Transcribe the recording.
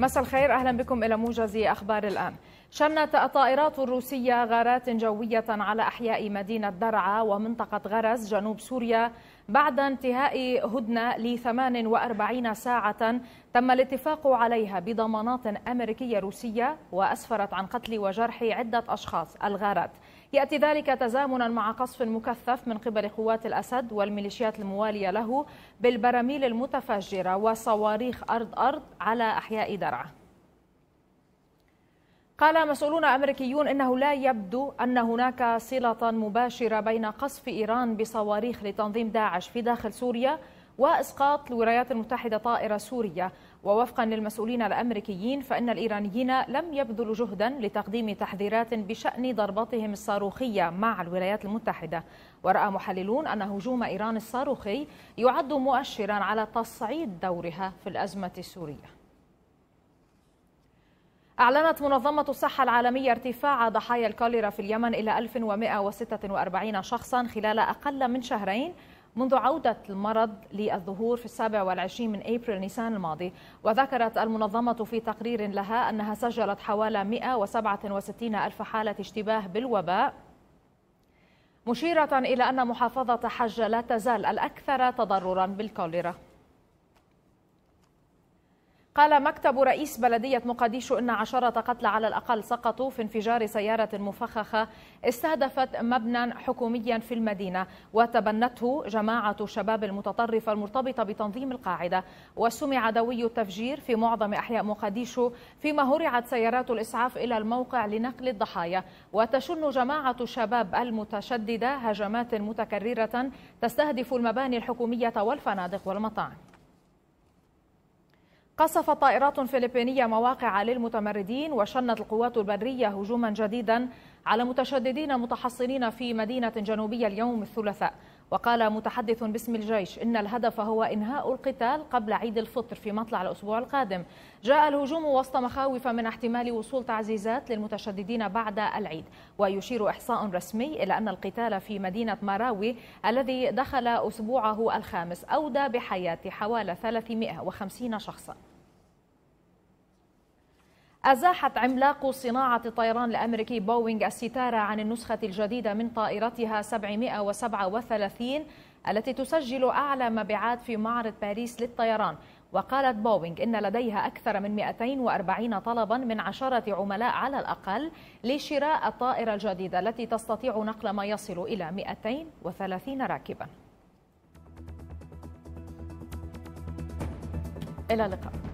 مساء الخير أهلا بكم إلى موجز أخبار الآن شنت الطائرات الروسية غارات جوية على أحياء مدينة درعا ومنطقة غرز جنوب سوريا بعد انتهاء هدنة ل 48 ساعة تم الاتفاق عليها بضمانات أمريكية روسية وأسفرت عن قتل وجرح عدة أشخاص الغارات يأتي ذلك تزامنا مع قصف مكثف من قبل قوات الأسد والميليشيات الموالية له بالبراميل المتفجرة وصواريخ أرض أرض على أحياء درعا قال مسؤولون أمريكيون أنه لا يبدو أن هناك صلة مباشرة بين قصف إيران بصواريخ لتنظيم داعش في داخل سوريا وإسقاط الولايات المتحدة طائرة سورية ووفقا للمسؤولين الأمريكيين فإن الإيرانيين لم يبذلوا جهدا لتقديم تحذيرات بشأن ضرباتهم الصاروخية مع الولايات المتحدة ورأى محللون أن هجوم إيران الصاروخي يعد مؤشرا على تصعيد دورها في الأزمة السورية أعلنت منظمة الصحة العالمية ارتفاع ضحايا الكوليرا في اليمن إلى 1146 شخصا خلال أقل من شهرين منذ عودة المرض للظهور في السابع والعشرين من أبريل نيسان الماضي وذكرت المنظمة في تقرير لها أنها سجلت حوالي 167 ألف حالة اشتباه بالوباء مشيرة إلى أن محافظة حج لا تزال الأكثر تضررا بالكوليرا قال مكتب رئيس بلدية مقديشو إن عشرة قتلى على الأقل سقطوا في انفجار سيارة مفخخة استهدفت مبنى حكوميا في المدينة وتبنته جماعة الشباب المتطرفة المرتبطة بتنظيم القاعدة وسمع دوي التفجير في معظم أحياء مقديشو فيما هرعت سيارات الإسعاف إلى الموقع لنقل الضحايا وتشن جماعة الشباب المتشددة هجمات متكررة تستهدف المباني الحكومية والفنادق والمطاعم قصفت طائرات فلبينية مواقع للمتمردين وشنت القوات البرية هجوما جديدا على متشددين متحصنين في مدينة جنوبية اليوم الثلاثاء وقال متحدث باسم الجيش إن الهدف هو إنهاء القتال قبل عيد الفطر في مطلع الأسبوع القادم جاء الهجوم وسط مخاوف من احتمال وصول تعزيزات للمتشددين بعد العيد ويشير إحصاء رسمي إلى أن القتال في مدينة ماراوي الذي دخل أسبوعه الخامس أودى بحياة حوالي 350 شخصاً أزاحت عملاق صناعة الطيران الأمريكي بوينغ الستارة عن النسخة الجديدة من طائرتها 737 التي تسجل أعلى مبيعات في معرض باريس للطيران وقالت بوينغ إن لديها أكثر من 240 طلبا من عشرة عملاء على الأقل لشراء الطائرة الجديدة التي تستطيع نقل ما يصل إلى 230 راكبا إلى اللقاء